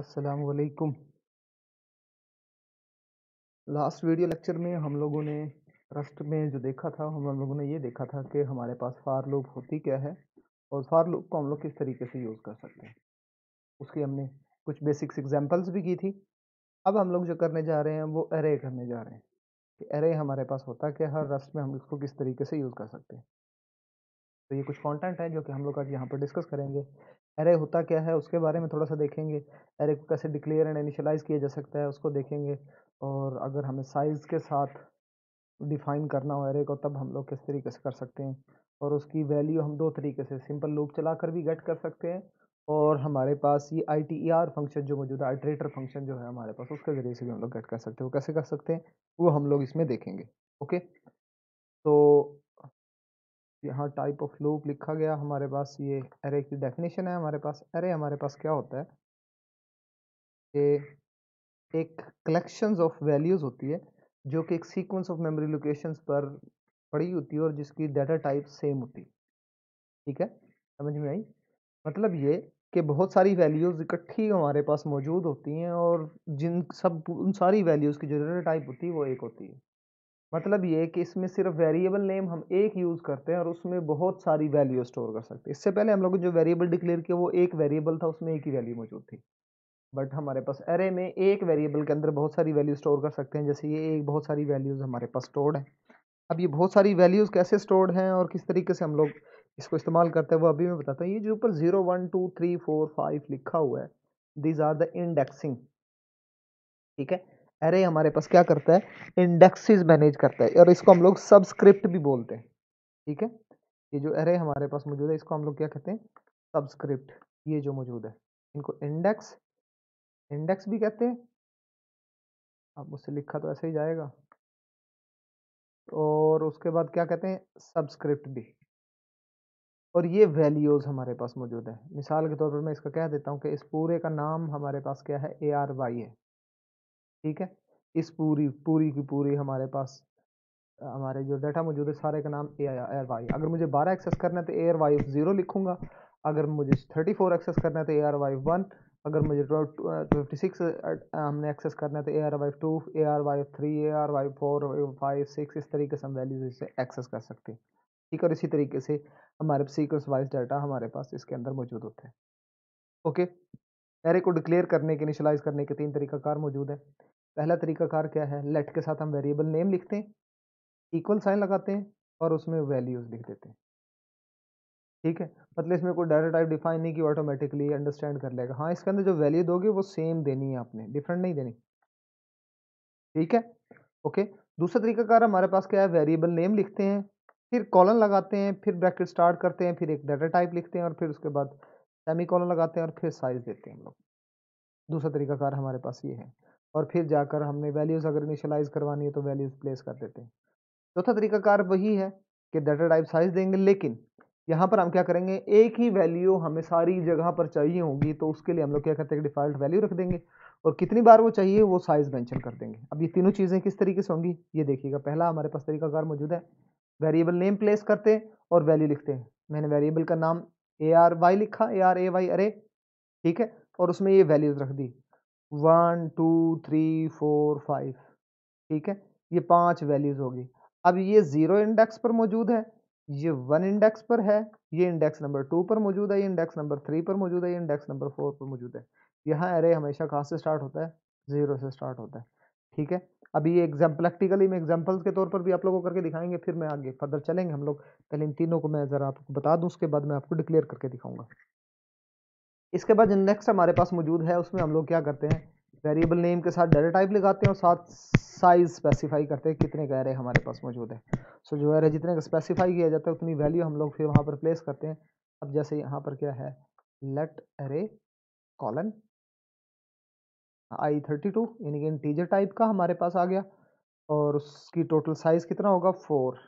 असलकुम last video lecture में हम लोगों ने रस्ट में जो देखा था हम लोगों ने ये देखा था कि हमारे पास फार लूप होती क्या है और फार लूप को हम लोग किस तरीके से यूज़ कर सकते हैं उसकी हमने कुछ बेसिक्स एग्जांपल्स भी की थी अब हम लोग जो करने जा रहे हैं वो एरे करने जा रहे हैं कि एरे हमारे पास होता क्या है रस्ट में हम इसको किस तरीके से यूज़ कर सकते हैं तो ये कुछ कंटेंट है जो कि हम लोग आज यहाँ पर डिस्कस करेंगे एरे होता क्या है उसके बारे में थोड़ा सा देखेंगे एरे को कैसे डिक्लेयर एंड इनिशलाइज किया जा सकता है उसको देखेंगे और अगर हमें साइज़ के साथ डिफाइन करना हो एरे को तब हम लोग किस तरीके से कर सकते हैं और उसकी वैल्यू हम दो तरीके से सिंपल लूप चला कर भी गेट कर सकते हैं और हमारे पास ये I T E R function जो मौजूद है आइट्रेटर फंक्शन जो है हमारे पास उसके ज़रिए से भी हम लोग गेट कर सकते हैं वो कैसे कर सकते हैं वो हम लोग इसमें देखेंगे ओके तो यहाँ टाइप ऑफ लूप लिखा गया हमारे पास ये एरे की डेफिनेशन है हमारे पास एरे हमारे पास क्या होता है कि एक कलेक्शन ऑफ वैल्यूज़ होती है जो कि एक सीक्वेंस ऑफ मेमोरी लोकेशन पर पड़ी होती है और जिसकी डाटा टाइप सेम होती है ठीक है समझ में आई मतलब ये कि बहुत सारी वैल्यूज़ इकट्ठी हमारे पास मौजूद होती हैं और जिन सब उन सारी वैल्यूज़ की जो डाटा टाइप होती है वो एक होती है मतलब ये कि इसमें सिर्फ वेरिएबल नेम हम एक यूज़ करते हैं और उसमें बहुत सारी वैल्यू स्टोर कर सकते हैं इससे पहले हम लोग जो वेरिएबल डिक्लेयर किया वो एक वेरिएबल था उसमें एक ही वैल्यू मौजूद थी बट हमारे पास एरे में एक वेरिएबल के अंदर बहुत सारी वैल्यू स्टोर कर सकते हैं जैसे ये एक बहुत सारी वैल्यूज़ हमारे पास स्टोर्ड है अब ये बहुत सारी वैल्यूज़ कैसे स्टोर्ड हैं और किस तरीके से हम लोग इसको इस्तेमाल करते हैं वो अभी मैं बताता हूँ ये जो ऊपर zero one two three four five लिखा हुआ है दीज आर द इंडेक्सिंग ठीक है एरे हमारे पास क्या करता है इंडेक्सेस मैनेज करता है और इसको हम लोग सबस्क्रिप्ट भी बोलते हैं ठीक है ये जो एरे हमारे पास मौजूद है इसको हम लोग क्या कहते हैं सबस्क्रिप्ट ये जो मौजूद है इनको इंडेक्स इंडेक्स भी कहते हैं अब मुझसे लिखा तो ऐसे ही जाएगा और उसके बाद क्या कहते हैं सब्सक्रिप्ट भी और ये वैल्यूज़ हमारे पास मौजूद है मिसाल के तौर पर मैं इसका कह देता हूँ कि इस पूरे का नाम हमारे पास क्या है ए आर वाई है ठीक है इस पूरी पूरी की पूरी हमारे पास हमारे जो डाटा मौजूद है सारे का नाम ए एयर वाई अगर मुझे बारह एक्सेस करना है तो एयर वाई ज़ीरो लिखूंगा अगर मुझे थर्टी फोर एक्सेस करना है तो ए आर वाई वन अगर मुझे फिफ्टी सिक्स हमने एक्सेस करना है तो A R Y two A R Y three A R Y four five six इस तरीके से हम वैल्यूज इसे एक्सेस कर सकते हैं ठीक है और इसी तरीके से हमारे सीक्वेंस वाइज डाटा हमारे पास इसके अंदर मौजूद होते हैं ओके एरे को डिक्लेयर करने के इनिशलाइज करने के तीन तरीकाकार मौजूद है पहला तरीकाकार क्या है लेट के साथ हम वेरिएबल नेम लिखते हैं इक्वल साइन लगाते हैं और उसमें वैल्यूज़ लिख देते हैं ठीक है मतलब इसमें कोई डायरेक्ट टाइप डिफाइन नहीं कि ऑटोमेटिकली अंडरस्टैंड कर लेगा हाँ इसके अंदर जो वैल्यू दोगे वो सेम देनी है आपने डिफरेंट नहीं देनी ठीक है ओके दूसरा तरीकाकार हमारे पास क्या है वेरिएबल नेम लिखते हैं फिर कॉलन लगाते हैं फिर ब्रैकेट स्टार्ट करते हैं फिर एक डाटा टाइप लिखते हैं और फिर उसके बाद सेमी कॉलन लगाते हैं और फिर साइज देते हैं हम लोग दूसरा तरीकाकार हमारे पास ये है और फिर जाकर हमने वैल्यूज़ अगर इनिशलाइज करवानी है तो वैल्यूज़ प्लेस कर देते हैं चौथा तरीका कार वही है कि डाटा टाइप साइज देंगे लेकिन यहाँ पर हम क्या करेंगे एक ही वैल्यू हमें सारी जगह पर चाहिए होगी तो उसके लिए हम लोग क्या करते हैं डिफ़ॉल्ट वैल्यू रख देंगे और कितनी बार वो चाहिए वो साइज़ मेंशन कर देंगे अब ये तीनों चीज़ें किस तरीके से होंगी ये देखिएगा पहला हमारे पास कार मौजूद है वेरिएबल नेम प्लेस करते हैं और वैल्यू लिखते हैं मैंने वेरिएबल का नाम ए आर वाई लिखा ए आर ए वाई अरे ठीक है और उसमें ये वैल्यूज रख दी one two three four five ठीक है ये पांच वैल्यूज होगी अब ये ज़ीरो इंडेक्स पर मौजूद है ये वन इंडेक्स पर है ये इंडेक्स नंबर टू पर मौजूद है ये इंडेक्स नंबर थ्री पर मौजूद है ये इंडेक्स नंबर फोर पर मौजूद है यहाँ अरे हमेशा कहाँ से स्टार्ट होता है ज़ीरो से स्टार्ट होता है ठीक है अभी ये एग्जाम प्रैक्टिकली मैं एग्जाम्पल्स के तौर पर भी आप लोगों को करके दिखाएंगे फिर मैं आगे फर्दर चलेंगे हम लोग पहले इन तीनों को मैं ज़रा आपको बता दूँ उसके बाद मैं आपको डिक्लेयर करके दिखाऊंगा इसके बाद जो नेक्स्ट हमारे पास मौजूद है उसमें हम लोग क्या करते हैं वेरिएबल नेम के साथ डेटा टाइप लगाते हैं और साथ साइज स्पेसिफाई करते हैं कितने का एरे हमारे पास मौजूद है सो so, जो एरे जितने का स्पेसिफाई किया जाता है उतनी वैल्यू हम लोग फिर वहाँ पर प्लेस करते हैं अब जैसे यहाँ पर क्या है let array colon I thirty two यानी कि इंटीजर टाइप का हमारे पास आ गया और उसकी टोटल साइज़ कितना होगा four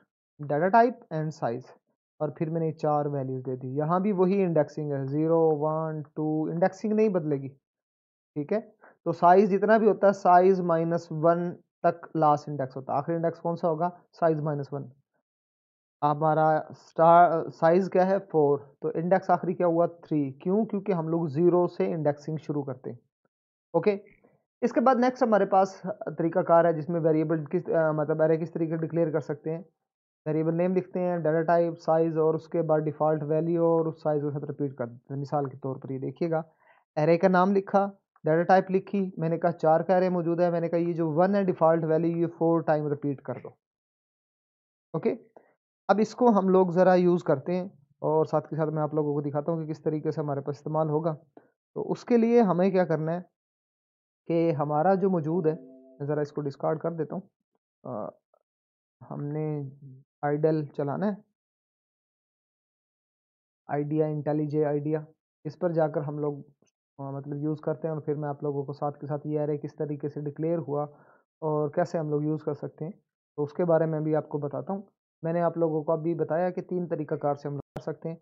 data type and size और फिर मैंने चार वैल्यूज़ दे दी यहाँ भी वही इंडेक्सिंग है ज़ीरो वन टू इंडेक्सिंग नहीं बदलेगी ठीक है तो साइज़ जितना भी होता है साइज़ माइनस वन तक लास्ट इंडेक्स होता है आखिरी इंडेक्स कौन सा होगा साइज़ माइनस वन हमारा स्टार साइज़ क्या है फोर तो इंडेक्स आखिरी क्या हुआ थ्री क्यों क्योंकि हम लोग ज़ीरो से इंडेक्सिंग शुरू करते हैं ओके इसके बाद नेक्स्ट हमारे पास तरीकाकार है जिसमें वेरिएबल किस मतलब एरे किस तरीके डिक्लेयर कर सकते हैं वेरिएबल नेम लिखते हैं डाटा टाइप साइज़ और उसके बाद डिफ़ॉल्ट वैल्यू और उस साइज़ के साथ रिपीट कर देते हैं मिसाल के तौर पर ये देखिएगा एरे का नाम लिखा डाटा टाइप लिखी मैंने कहा चार का एरे मौजूद है मैंने कहा ये जो वन है डिफ़ॉल्ट वैल्यू ये फोर टाइम रिपीट कर दो ओके अब इसको हम लोग ज़रा यूज़ करते हैं और साथ के साथ मैं आप लोगों को दिखाता हूँ कि किस तरीके से हमारे पास इस्तेमाल होगा तो उसके लिए हमें क्या करना है कि हमारा जो वजूद है मैं ज़रा इसको डिस्कार्ड कर देता हूँ हमने आइडल चलाना है आइडिया इंटेलिजे आइडिया इस पर जाकर हम लोग आ, मतलब यूज़ करते हैं और फिर मैं आप लोगों को साथ के साथ ये आ रहा है किस तरीके से डिक्लेयर हुआ और कैसे हम लोग यूज़ कर सकते हैं तो उसके बारे में भी आपको बताता हूँ मैंने आप लोगों को अभी बताया कि तीन तरीक़ाकार से हम लोग कर सकते हैं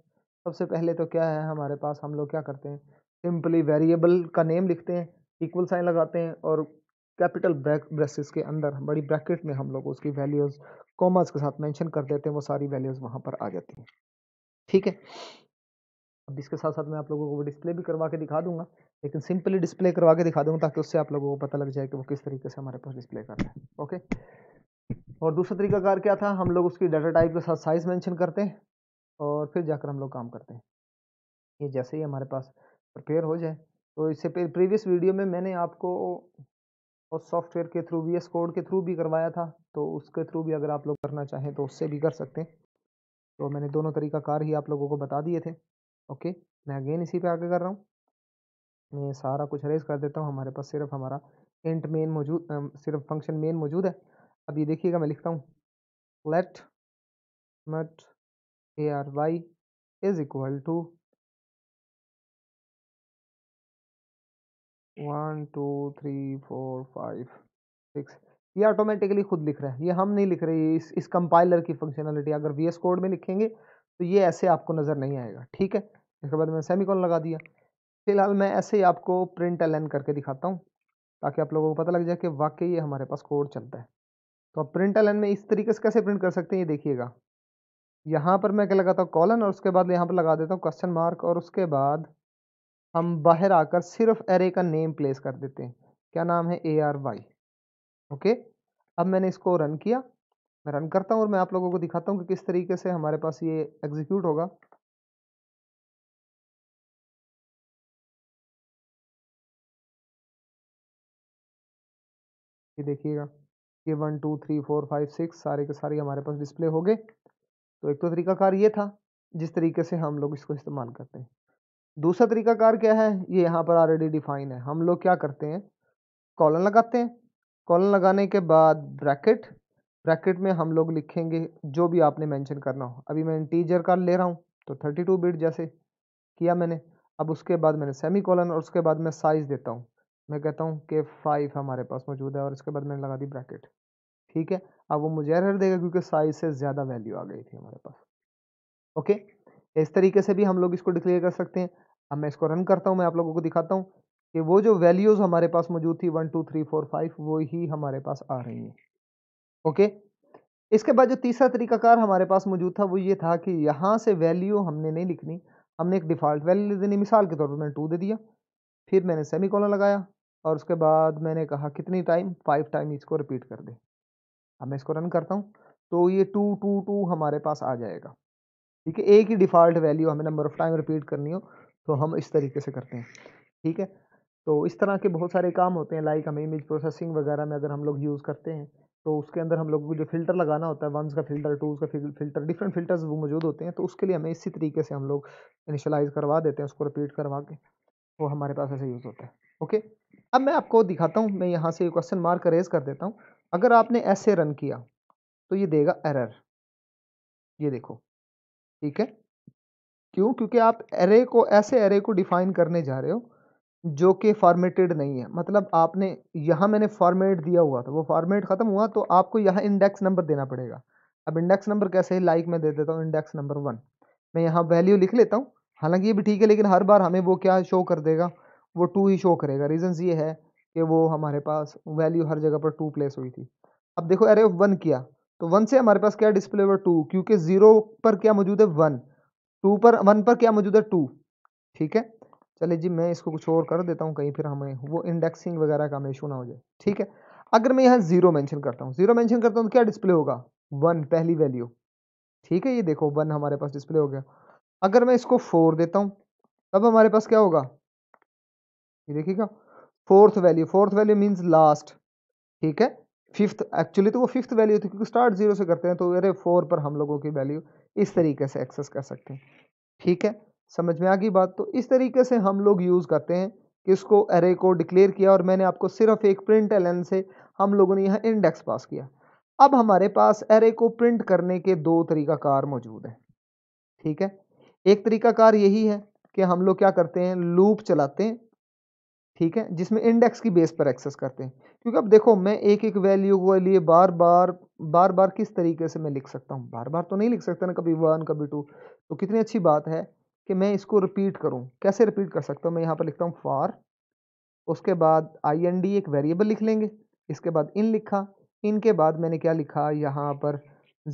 सबसे पहले तो क्या है हमारे पास हम लोग क्या करते हैं सिंपली वेरिएबल का नेम लिखते हैं इक्वल साइन लगाते हैं और कैपिटल ब्रैक ब्रेसिस के अंदर बड़ी ब्रैकेट में हम लोग उसकी वैल्यूज़ कॉमर्स के साथ मेंशन कर देते हैं वो सारी वैल्यूज़ वहाँ पर आ जाती हैं ठीक है अब इसके साथ साथ मैं आप लोगों को वो डिस्प्ले भी करवा के दिखा दूंगा लेकिन सिंपली डिस्प्ले करवा के दिखा दूंगा ताकि उससे आप लोगों को पता लग जाए कि वो किस तरीके से हमारे पास डिस्प्ले कर रहे हैं ओके और दूसरा कार क्या था हम लोग उसकी डाटा टाइप के साथ साइज़ मेंशन करते हैं और फिर जाकर हम लोग काम करते हैं ये जैसे ही हमारे पास प्रिपेयर हो जाए तो इससे प्रीवियस वीडियो में मैंने आपको और सॉफ्टवेयर के थ्रू वी एस कोड के थ्रू भी करवाया था तो उसके थ्रू भी अगर आप लोग करना चाहें तो उससे भी कर सकते हैं तो मैंने दोनों तरीका कार ही आप लोगों को बता दिए थे ओके मैं अगेन इसी पे आगे कर रहा हूँ मैं सारा कुछ अरेज कर देता हूँ हमारे पास सिर्फ हमारा इंट मेन मौजूद सिर्फ फंक्शन मेन मौजूद है अब ये देखिएगा मैं लिखता हूँ let mut A R Y is equal to one two three four five six ये ऑटोमेटिकली खुद लिख रहा है ये हम नहीं लिख रहे इस इस कंपाइलर की फंक्शनलिटी अगर वी एस कोड में लिखेंगे तो ये ऐसे आपको नज़र नहीं आएगा ठीक है इसके बाद मैंने कॉल लगा दिया फिलहाल मैं ऐसे ही आपको प्रिंट एल करके दिखाता हूँ ताकि आप लोगों को पता लग जाए कि वाकई ये हमारे पास कोड चलता है तो आप प्रिंट एल में इस तरीके से कैसे प्रिंट कर सकते हैं ये देखिएगा यहाँ पर मैं क्या लगाता हूँ कॉलन और उसके बाद यहाँ पर लगा देता हूँ क्वेश्चन मार्क और उसके बाद हम बाहर आकर सिर्फ एरे का नेम प्लेस कर देते हैं क्या नाम है ए आर वाई ओके अब मैंने इसको रन किया मैं रन करता हूँ और मैं आप लोगों को दिखाता हूँ कि किस तरीके से हमारे पास ये एग्जीक्यूट होगा ये देखिएगा ये one two three four five six सारे के सारे हमारे पास डिस्प्ले हो गए तो एक तो तरीका कार ये था जिस तरीके से हम लोग इसको इस्तेमाल करते हैं दूसरा तरीका कार क्या है ये यहाँ पर ऑलरेडी डिफाइन है हम लोग क्या करते हैं कॉलन लगाते हैं कॉलन लगाने के बाद ब्रैकेट ब्रैकेट में हम लोग लिखेंगे जो भी आपने मेंशन करना हो अभी मैं इंटीजर का ले रहा हूँ तो थर्टी टू बिट जैसे किया मैंने अब उसके बाद मैंने सेमी कॉलन और उसके बाद मैं साइज़ देता हूँ मैं कहता हूँ कि फ़ाइव हमारे पास मौजूद है और इसके बाद मैंने लगा दी ब्रैकेट ठीक है अब वो मुझे एरर देगा क्योंकि साइज़ से ज़्यादा वैल्यू आ गई थी हमारे पास ओके इस तरीके से भी हम लोग इसको डिक्लेयर कर सकते हैं अब मैं इसको रन करता हूँ मैं आप लोगों को दिखाता हूँ कि वो जो वैल्यूज़ हमारे पास मौजूद थी one two three four five वो ही हमारे पास आ रही हैं ओके इसके बाद जो तीसरा तरीकाकार हमारे पास मौजूद था वो ये था कि यहाँ से वैल्यू हमने नहीं लिखनी हमने एक डिफ़ॉल्ट वैल्यू देनी मिसाल के तौर पर मैंने टू दे दिया फिर मैंने सेमी कॉलर लगाया और उसके बाद मैंने कहा कितनी टाइम फाइव टाइम इसको रिपीट कर दे अब मैं इसको रन करता हूँ तो ये टू टू टू हमारे पास आ जाएगा ठीक है एक ही डिफ़ॉल्ट वैल्यू हमें नंबर ऑफ़ टाइम रिपीट करनी हो तो हम इस तरीके से करते हैं ठीक है तो इस तरह के बहुत सारे काम होते हैं लाइक हम इमेज प्रोसेसिंग वगैरह में अगर हम लोग यूज़ करते हैं तो उसके अंदर हम लोगों को जो फिल्टर लगाना होता है वंस का फिल्टर टूज का फिल्टर डिफरेंट फिल्टर्स वो मौजूद होते हैं तो उसके लिए हमें इसी तरीके से हम लोग इनिशलाइज करवा देते हैं उसको रिपीट करवा के वो तो हमारे पास ऐसे यूज़ होता है ओके अब मैं आपको दिखाता हूँ मैं यहाँ से क्वेश्चन मार्क रेज कर देता हूँ अगर आपने ऐसे रन किया तो ये देगा एरर ये देखो ठीक है क्यों क्योंकि आप एरे को ऐसे एरे को डिफाइन करने जा रहे हो जो कि फॉर्मेटेड नहीं है मतलब आपने यहाँ मैंने फॉर्मेट दिया हुआ था वो फॉर्मेट ख़त्म हुआ तो आपको यहाँ इंडेक्स नंबर देना पड़ेगा अब इंडेक्स नंबर कैसे है लाइक मैं दे देता हूँ इंडेक्स नंबर वन मैं यहाँ वैल्यू लिख लेता हूँ हालांकि ये भी ठीक है लेकिन हर बार हमें वो क्या शो कर देगा वो टू ही शो करेगा रीजन्स ये है कि वो हमारे पास वैल्यू हर जगह पर टू प्लेस हुई थी अब देखो अरे वन किया तो वन से हमारे पास क्या डिस्प्ले हुआ टू क्योंकि ज़ीरो पर क्या मौजूद है वन टू पर वन पर क्या मौजूद है टू ठीक है चलिए जी मैं इसको कुछ और कर देता हूँ कहीं फिर हमें वो इंडेक्सिंग वगैरह का हमें इशू ना हो जाए ठीक है अगर मैं यहाँ जीरो मैंशन करता हूँ जीरो मैंशन करता हूँ तो क्या डिस्प्ले होगा वन पहली वैल्यू ठीक है ये देखो वन हमारे पास डिस्प्ले हो गया अगर मैं इसको फोर देता हूँ तब हमारे पास क्या होगा ये देखिएगा fourth value fourth value means last ठीक है फिफ्थ एक्चुअली तो वो फिफ्थ वैल्यू थी क्योंकि स्टार्ट जीरो से करते हैं तो अरे फोर पर हम लोगों की वैल्यू इस तरीके से एक्सेस कर सकते हैं ठीक है समझ में आ गई बात तो इस तरीके से हम लोग यूज़ करते हैं कि इसको एरे को डिक्लेयर किया और मैंने आपको सिर्फ एक प्रिंट एलन से हम लोगों ने यहाँ इंडेक्स पास किया अब हमारे पास एरे को प्रिंट करने के दो तरीकाकार मौजूद हैं ठीक है एक तरीकाकार यही है कि हम लोग क्या करते हैं लूप चलाते हैं ठीक है जिसमें इंडेक्स की बेस पर एक्सेस करते हैं क्योंकि अब देखो मैं एक एक वैल्यू को लिए बार बार बार बार किस तरीके से मैं लिख सकता हूँ बार बार तो नहीं लिख सकता ना कभी वन कभी टू तो कितनी अच्छी बात है कि मैं इसको रिपीट करूँ कैसे रिपीट कर सकता हूँ मैं यहाँ पर लिखता हूँ फार उसके बाद आई एन डी एक वेरिएबल लिख लेंगे इसके बाद इन लिखा इनके बाद मैंने क्या लिखा यहाँ पर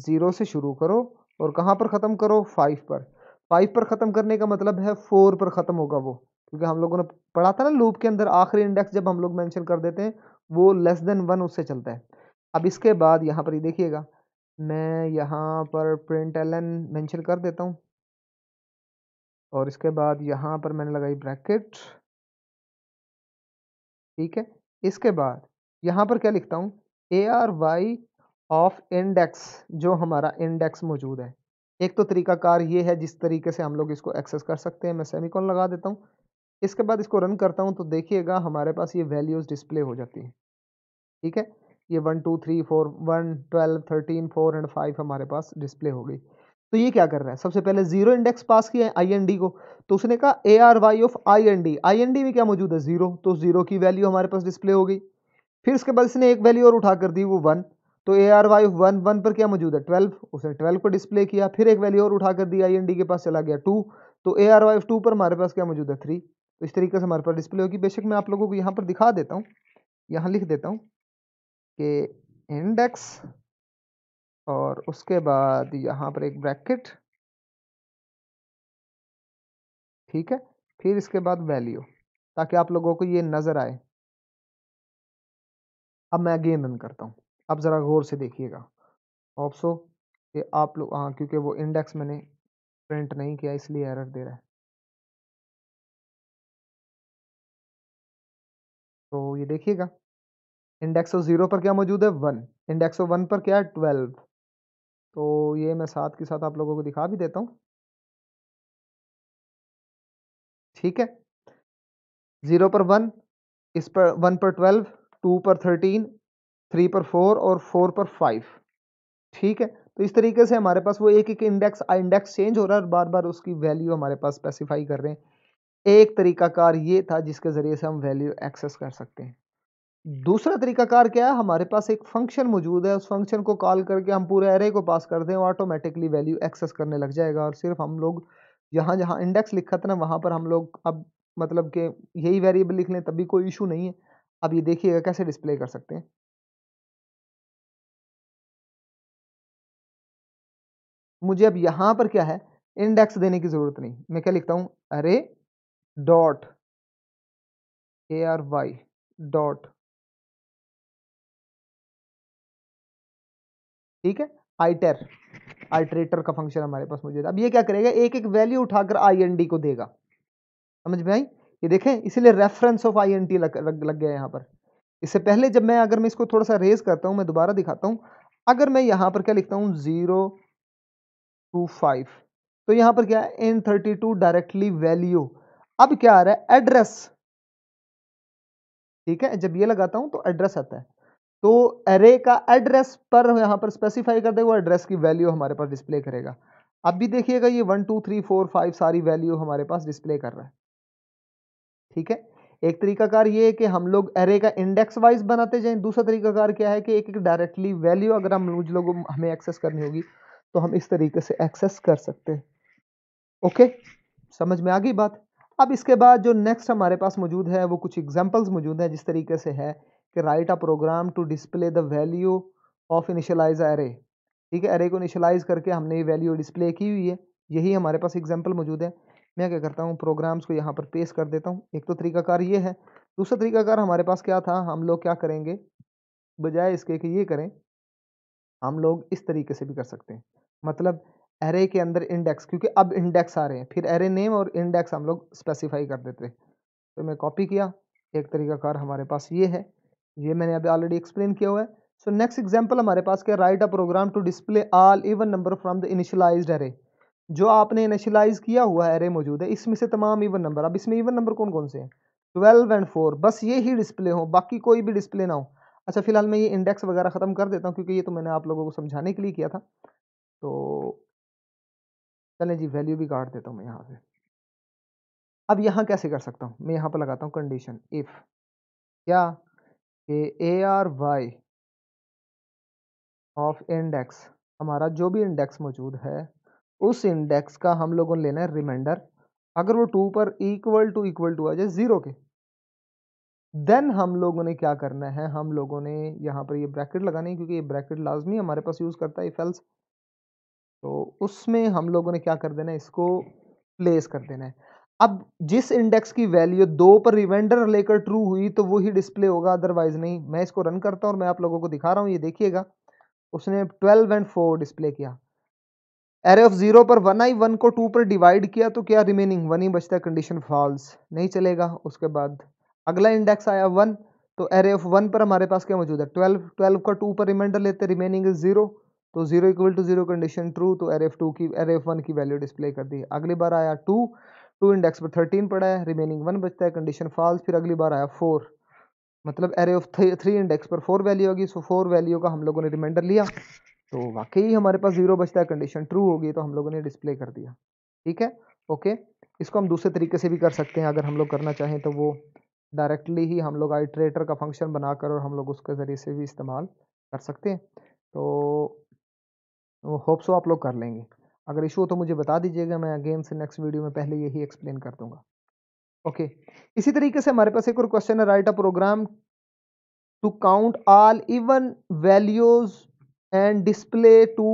ज़ीरो से शुरू करो और कहाँ पर ख़त्म करो फाइव पर फाइव पर ख़त्म करने का मतलब है फोर पर ख़त्म होगा वो क्योंकि हम लोगों ने पढ़ा था ना लूप के अंदर आखिरी इंडेक्स जब हम लोग मैंशन कर देते हैं वो लेस देन वन उससे चलता है अब इसके बाद यहाँ पर ये देखिएगा मैं यहाँ पर प्रिंट एल एन मैंशन कर देता हूँ और इसके बाद यहाँ पर मैंने लगाई ब्रैकेट ठीक है इसके बाद यहाँ पर क्या लिखता हूँ A R Y of index जो हमारा इंडेक्स मौजूद है एक तो तरीकाकार ये है जिस तरीके से हम लोग इसको एक्सेस कर सकते हैं मैं सेमिकॉन लगा देता हूँ इसके बाद इसको रन करता हूँ तो देखिएगा हमारे पास ये वैल्यूज़ डिस्प्ले हो जाती हैं ठीक है ये one two three four one twelve thirteen four and five हमारे पास डिस्प्ले हो गई तो ये क्या कर रहा है सबसे पहले जीरो इंडेक्स पास किया है आई को तो उसने कहा A R Y of I N D I N D में क्या मौजूद है जीरो तो जीरो की वैल्यू हमारे पास डिस्प्ले हो गई फिर इसके बाद इसने एक वैल्यू और उठा कर दी वो वन तो A R Y of one one पर क्या मौजूद है ट्वेल्व उसने ट्वेल्व को डिस्प्ले किया फिर एक वैल्यू और उठा कर दी आई एन डी के पास चला गया टू तो A R Y of two पर हमारे पास क्या मौजूद है थ्री तो इस तरीके से हमारे पास डिस्प्ले होगी बेशक मैं आप लोगों को यहाँ पर दिखा देता हूँ यहाँ लिख देता हूँ कि इंडेक्स और उसके बाद यहाँ पर एक ब्रैकेट ठीक है फिर इसके बाद वैल्यू ताकि आप लोगों को ये नज़र आए अब मैं अगेन रन करता हूँ अब ज़रा गौर से देखिएगा ऑप्सो कि आप लोग हाँ क्योंकि वो इंडेक्स मैंने प्रिंट नहीं किया इसलिए एरर दे रहा है तो ये देखिएगा इंडेक्स ऑफ ज़ीरो पर क्या मौजूद है वन इंडेक्स ऑफ वन पर क्या है ट्वेल्व तो ये मैं साथ के साथ आप लोगों को दिखा भी देता हूँ ठीक है ज़ीरो पर वन इस पर वन पर ट्वेल्व टू पर थर्टीन थ्री पर फोर और फोर पर फाइव ठीक है तो इस तरीके से हमारे पास वो एक एक इंडेक्स इंडेक्स चेंज हो रहा है और बार बार उसकी वैल्यू हमारे पास स्पेसिफाई कर रहे हैं एक तरीकाकार ये था जिसके ज़रिए से हम वैल्यू एक्सेस कर सकते हैं दूसरा तरीकाकार क्या है हमारे पास एक फंक्शन मौजूद है उस फंक्शन को कॉल करके हम पूरे एरे को पास कर दें और ऑटोमेटिकली वैल्यू एक्सेस करने लग जाएगा और सिर्फ हम लोग जहाँ जहाँ इंडेक्स लिखा था ना वहाँ पर हम लोग अब मतलब कि यही वेरिएबल लिख लें तभी कोई इशू नहीं है अब ये देखिएगा कैसे डिस्प्ले कर सकते हैं मुझे अब यहाँ पर क्या है इंडेक्स देने की ज़रूरत नहीं मैं क्या लिखता हूँ array dot A R Y dot ठीक है आइटर आइटरेटर का फंक्शन हमारे पास मुझे अब ये क्या करेगा एक एक वैल्यू उठाकर आई एन डी को देगा समझ में आई ये देखें इसीलिए reference of I N T लग, लग, गया यहाँ पर इससे पहले जब मैं अगर मैं इसको थोड़ा सा रेज करता हूँ मैं दोबारा दिखाता हूँ अगर मैं यहाँ पर क्या लिखता हूँ ज़ीरो टू फाइव तो यहाँ पर क्या है in thirty two directly value अब क्या आ रहा है एड्रेस ठीक है जब ये लगाता हूं तो एड्रेस आता है तो एरे का एड्रेस पर यहां पर स्पेसिफाई कर देगा एड्रेस की वैल्यू हमारे पास डिस्प्ले करेगा अब भी देखिएगा ये one two three four five सारी वैल्यू हमारे पास डिस्प्ले कर रहा है ठीक है एक तरीकाकार ये है कि हम लोग एरे का इंडेक्स वाइज बनाते जाएं दूसरा तरीकाकार क्या है कि एक एक डायरेक्टली वैल्यू अगर हम मुझ लोगों हमें एक्सेस करनी होगी तो हम इस तरीके से एक्सेस कर सकते हैं ओके समझ में आ गई बात अब इसके बाद जो नेक्स्ट हमारे पास मौजूद है वो कुछ एग्जांपल्स मौजूद हैं जिस तरीके से है कि write a program to display the value of initialise array ठीक है एरे को इनिशलाइज करके हमने ये वैल्यू डिस्प्ले की हुई है यही हमारे पास एग्जाम्पल मौजूद है मैं क्या करता हूँ प्रोग्राम्स को यहाँ पर पेश कर देता हूँ एक तो तरीकाकार ये है दूसरा तरीकाकार हमारे पास क्या था हम लोग क्या करेंगे बजाय इसके कि ये करें हम लोग इस तरीके से भी कर सकते हैं मतलब एरे के अंदर इंडेक्स क्योंकि अब इंडेक्स आ रहे हैं फिर एरे नेम और इंडेक्स हम लोग स्पेसिफाई कर देते तो मैं कॉपी किया एक तरीकाकार हमारे पास ये है ये मैंने अभी ऑलरेडी एक्सप्लेन किया हुआ है सो नेक्स्ट एग्जांपल हमारे पास क्या write a program to display all even number from the initialised array जो आपने इनिशलाइज़ किया हुआ एरे मौजूद है इसमें से तमाम इवन नंबर अब इसमें इवन नंबर कौन कौन से हैं ट्वेल्व एंड फोर बस ये ही डिस्प्ले हो बाकी कोई भी डिस्प्ले ना हो अच्छा फिलहाल मैं ये इंडेक्स वगैरह ख़त्म कर देता हूँ क्योंकि ये तो मैंने आप लोगों को समझाने के लिए किया था तो चलें जी वैल्यू भी काट देता हूँ मैं यहाँ से अब यहाँ कैसे कर सकता हूँ मैं यहाँ पर लगाता हूँ कंडीशन इफ़ क्या A R Y of index हमारा जो भी इंडेक्स मौजूद है उस इंडेक्स का हम लोगों ने लेना है रिमाइंडर अगर वो टू पर इक्वल टू इक्वल टू आ जाए ज़ीरो के देन हम लोगों ने क्या करना है हम लोगों ने यहाँ पर ये ब्रैकेट लगानी है क्योंकि ये ब्रैकेट लाजमी हमारे पास यूज़ करता है इफ़ एल्स तो उसमें हम लोगों ने क्या कर देना है इसको प्लेस कर देना है अब जिस इंडेक्स की वैल्यू दो पर रिमाइंडर लेकर ट्रू हुई तो वो ही डिस्प्ले होगा अदरवाइज नहीं मैं इसको रन करता हूँ और मैं आप लोगों को दिखा रहा हूँ ये देखिएगा उसने ट्वेल्व एंड फोर डिस्प्ले किया एरे ऑफ जीरो पर वन आई वन को टू पर डिवाइड किया तो क्या रिमेनिंग वन ही बचता है कंडीशन फॉल्स नहीं चलेगा उसके बाद अगला इंडेक्स आया वन तो एरे ऑफ वन पर हमारे पास क्या मौजूद है ट्वेल्व ट्वेल्व का टू पर रिमाइंडर लेते रिमेनिंग इज जीरो तो zero equal to zero condition true तो एफ टू की एफ वन की वैल्यू डिस्प्ले कर दी अगली बार आया टू टू इंडेक्स पर थर्टीन पड़ा है रिमेनिंग वन बचता है कंडीशन फॉल्स फिर अगली बार आया फोर मतलब एरे ऑफ थ्री इंडेक्स पर फोर वैल्यू होगी सो फोर वैल्यू का हम लोगों ने रिमाइंडर लिया तो वाकई हमारे पास जीरो बचता है कंडीशन ट्रू होगी तो हम लोगों ने डिस्प्ले कर दिया ठीक है ओके इसको हम दूसरे तरीके से भी कर सकते हैं अगर हम लोग करना चाहें तो वो डायरेक्टली ही हम लोग आइट्रेटर का फंक्शन बनाकर और हम लोग उसके ज़रिए से भी इस्तेमाल कर सकते हैं तो होप सो तो आप लोग कर लेंगे अगर इशू हो तो मुझे बता दीजिएगा मैं अगेन से नेक्स्ट वीडियो में पहले यही एक्सप्लेन कर दूंगा ओके okay. इसी तरीके से हमारे पास एक और क्वेश्चन है write a program to count all even values and display two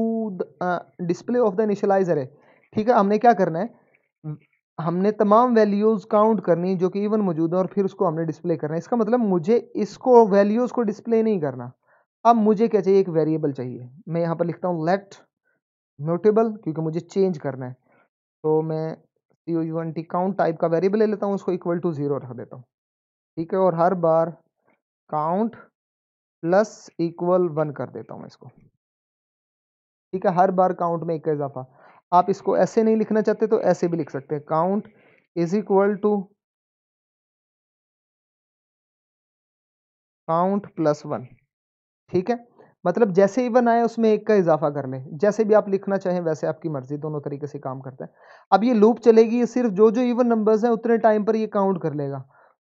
display of the initialiser है ठीक है हमने क्या करना है हमने तमाम वैल्यूज़ काउंट करनी जो कि इवन मौजूद है और फिर उसको हमने डिस्प्ले करना है इसका मतलब मुझे इसको वैल्यूज़ को डिस्प्ले नहीं करना अब मुझे क्या चाहिए एक वेरिएबल चाहिए मैं यहाँ पर लिखता हूँ लेट म्यूटेबल क्योंकि मुझे चेंज करना है तो मैं C O U N T count type का वेरिएबल ले लेता हूँ उसको इक्वल टू ज़ीरो रख देता हूँ ठीक है और हर बार काउंट प्लस इक्वल वन कर देता हूँ मैं इसको ठीक है हर बार काउंट में एक इजाफा आप इसको ऐसे नहीं लिखना चाहते तो ऐसे भी लिख सकते हैं count is equal to count plus one ठीक है मतलब जैसे इवन आए उसमें एक का इजाफा कर लें जैसे भी आप लिखना चाहें वैसे आपकी मर्ज़ी दोनों तरीके से काम करता है अब ये लूप चलेगी ये सिर्फ जो जो इवन नंबर्स हैं उतने टाइम पर ये काउंट कर लेगा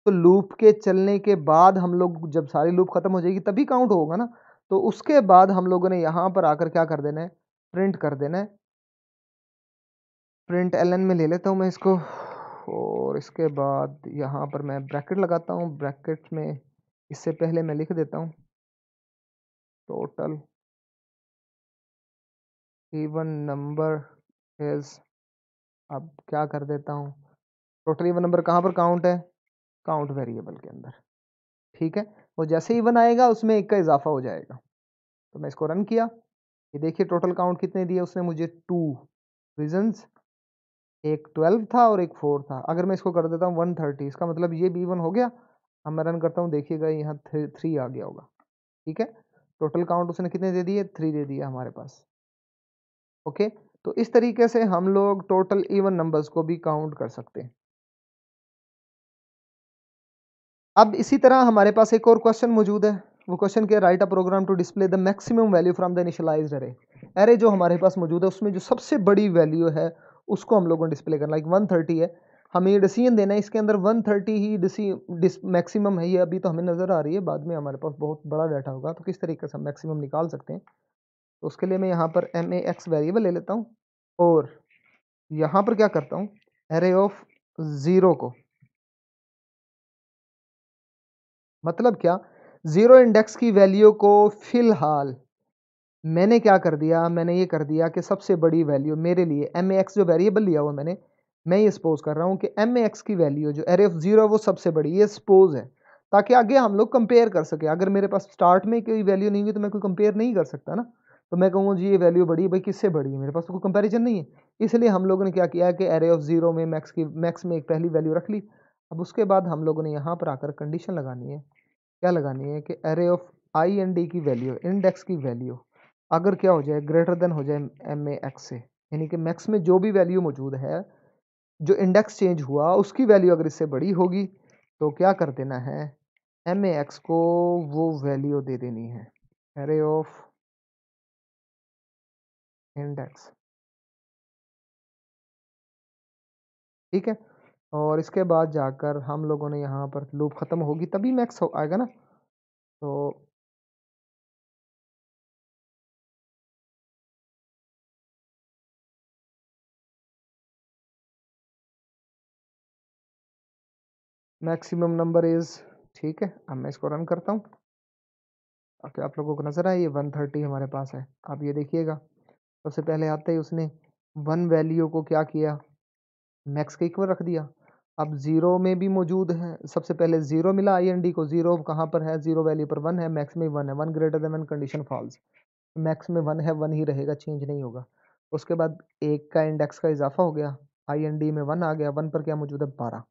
तो लूप के चलने के बाद हम लोग जब सारी लूप ख़त्म हो जाएगी तभी काउंट होगा ना तो उसके बाद हम लोगों ने यहाँ पर आकर क्या कर देना है प्रिंट कर देना है प्रिंट एल में ले लेता हूँ मैं इसको और इसके बाद यहाँ पर मैं ब्रैकेट लगाता हूँ ब्रैकेट में इससे पहले मैं लिख देता हूँ total इवन नंबर इज अब क्या कर देता हूँ टोटल इवन नंबर कहाँ पर काउंट है काउंट वेरिएबल के अंदर ठीक है और जैसे इवन आएगा उसमें एक का इजाफा हो जाएगा तो मैं इसको रन किया ये देखिए टोटल काउंट कितने दिए उसने मुझे टू रीजन्स एक ट्वेल्व था और एक फोर था अगर मैं इसको कर देता हूँ वन थर्टी इसका मतलब ये भी इवन हो गया अब मैं रन करता हूँ देखिएगा यहाँ थ्री आ गया होगा ठीक है टोटल काउंट उसने कितने दे दिए थ्री दे दिया हमारे पास ओके तो इस तरीके से हम लोग टोटल इवन नंबर्स को भी काउंट कर सकते हैं अब इसी तरह हमारे पास एक और क्वेश्चन मौजूद है वो क्वेश्चन के write a program to display the maximum value from the initialise array array जो हमारे पास मौजूद है उसमें जो सबसे बड़ी वैल्यू है उसको हम लोगों ने डिस्प्ले करना लाइक वन थर्टी है हमें ये डिसीजन देना है इसके अंदर 130 ही डिसी मैक्सिमम है ये अभी तो हमें नज़र आ रही है बाद में हमारे पास बहुत बड़ा डाटा होगा तो किस तरीके से हम मैक्सिमम निकाल सकते हैं तो उसके लिए मैं यहाँ पर एम ए एक्स वेरिएबल ले लेता हूँ और यहाँ पर क्या करता हूँ एरे ऑफ ज़ीरो को मतलब क्या ज़ीरो इंडेक्स की वैल्यू को फ़िलहाल मैंने क्या कर दिया मैंने ये कर दिया कि सबसे बड़ी वैल्यू मेरे लिए एम ए एक्स जो वेरिएबल लिया हुआ मैंने मैं ये सपोज कर रहा हूँ कि एम एक्स की वैल्यू जो एरे ऑफ ज़ीरो वो सबसे बड़ी ये सपोज है ताकि आगे हम लोग कंपेयर कर सकें अगर मेरे पास स्टार्ट में कोई वैल्यू नहीं हुई तो मैं कोई कंपेयर नहीं कर सकता ना तो मैं कहूँगा जी ये वैल्यू बड़ी है भाई किससे बड़ी है मेरे पास तो कोई कंपेरिजन नहीं है इसलिए हम लोगों ने क्या किया है कि एरे ऑफ ज़ीरो में मैक्स की मैक्स में एक पहली वैल्यू रख ली अब उसके बाद हम लोगों ने यहाँ पर आकर कंडीशन लगानी है क्या लगानी है कि array of I N D की वैल्यू इंडेक्स की वैल्यू अगर क्या हो जाए ग्रेटर देन हो जाए एम ए एक्स से यानी कि मैक्स में जो भी वैल्यू मौजूद है जो इंडेक्स चेंज हुआ उसकी वैल्यू अगर इससे बड़ी होगी तो क्या कर देना है एम एक्स को वो वैल्यू दे देनी है एरे ऑफ इंडेक्स ठीक है और इसके बाद जाकर हम लोगों ने यहाँ पर लूप ख़त्म होगी तभी मैक्स हो आएगा ना तो मैक्सिमम नंबर इज़ ठीक है अब मैं इसको रन करता हूँ ओके आप लोगों को नज़र आए ये वन थर्टी हमारे पास है आप ये देखिएगा सबसे पहले आते ही उसने वन वैल्यू को क्या किया मैक्स के इक्वल रख दिया अब ज़ीरो में भी मौजूद है सबसे पहले ज़ीरो मिला आई एन डी को ज़ीरो कहाँ पर है ज़ीरो वैल्यू पर वन है मैक्स में वन है one greater than one condition false max में वन है वन ही रहेगा चेंज नहीं होगा उसके बाद एक का इंडेक्स का इजाफा हो गया आई एन डी में वन आ गया वन पर क्या मौजूद है बारह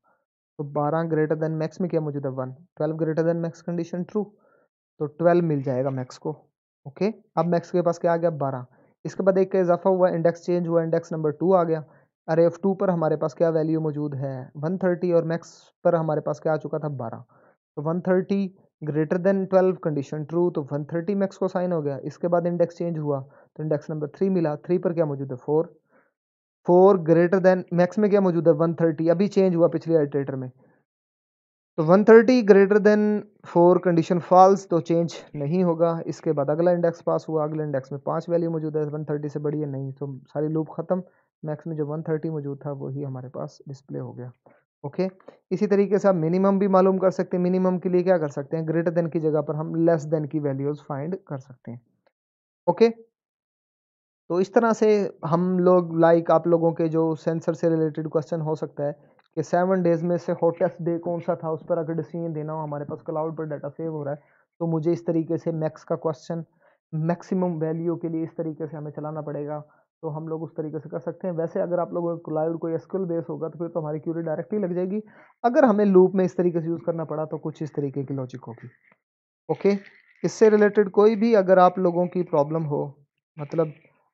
तो 12 ग्रेटर देन मैक्स में क्या मौजूद है one twelve greater than max condition true तो ट्वेल्व मिल जाएगा मैक्स को ओके अब मैक्स के पास क्या आ गया बारह इसके बाद एक का इजाफा हुआ इंडेक्स चेंज हुआ इंडेक्स नंबर टू आ गया अरे एफ टू पर हमारे पास क्या वैल्यू मौजूद है वन थर्टी और मैक्स पर हमारे पास क्या आ चुका था बारह तो one thirty greater than twelve condition true तो वन थर्टी मैक्स को साइन हो गया इसके बाद इंडेक्स चेंज हुआ तो इंडेक्स नंबर थ्री मिला थ्री पर क्या मौजूद है four four greater than max में क्या मौजूद है वन थर्टी अभी चेंज हुआ पिछले आइटरेटर में तो one thirty greater than four condition false तो चेंज नहीं होगा इसके बाद अगला इंडेक्स पास हुआ अगले इंडेक्स में पांच वैल्यू मौजूद है वन थर्टी से बड़ी है नहीं तो सारी लूप ख़त्म मैक्स में जो वन थर्टी मौजूद था वही हमारे पास डिस्प्ले हो गया ओके okay? इसी तरीके से आप मिनिमम भी मालूम कर सकते हैं मिनिमम के लिए क्या कर सकते हैं ग्रेटर देन की जगह पर हम लेस देन की वैल्यूज़ फाइंड कर सकते हैं ओके okay? तो इस तरह से हम लोग लाइक आप लोगों के जो सेंसर से रिलेटेड क्वेश्चन हो सकता है कि सेवन डेज में से हॉटेस्ट डे कौन सा था उस पर अगर डिसीजन देना हो हमारे पास क्लाउड पर डाटा सेव हो रहा है तो मुझे इस तरीके से मैक्स का क्वेश्चन मैक्सिमम वैल्यू के लिए इस तरीके से हमें चलाना पड़ेगा तो हम लोग उस तरीके से कर सकते हैं वैसे अगर आप लोगों को लाइव कोई स्किल बेस होगा तो फिर तो हमारी क्यूरी डायरेक्टली लग जाएगी अगर हमें लूप में इस तरीके से यूज़ करना पड़ा तो कुछ इस तरीके की लॉजिक होगी ओके इससे रिलेटेड कोई भी अगर आप लोगों की प्रॉब्लम हो मतलब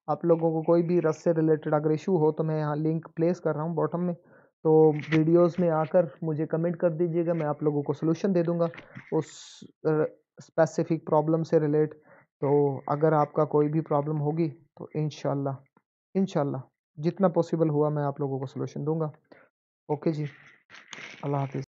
आप लोगों को कोई भी रस से रिलेटेड अगर इशू हो तो मैं यहाँ लिंक प्लेस कर रहा हूँ बॉटम में तो वीडियोस में आकर मुझे कमेंट कर दीजिएगा मैं आप लोगों को सोल्यूशन दे दूँगा उस स्पेसिफिक प्रॉब्लम से रिलेट तो अगर आपका कोई भी प्रॉब्लम होगी तो इन इन जितना पॉसिबल हुआ मैं आप लोगों को सोल्यूशन दूँगा ओके जी अल्लाह हाफिज़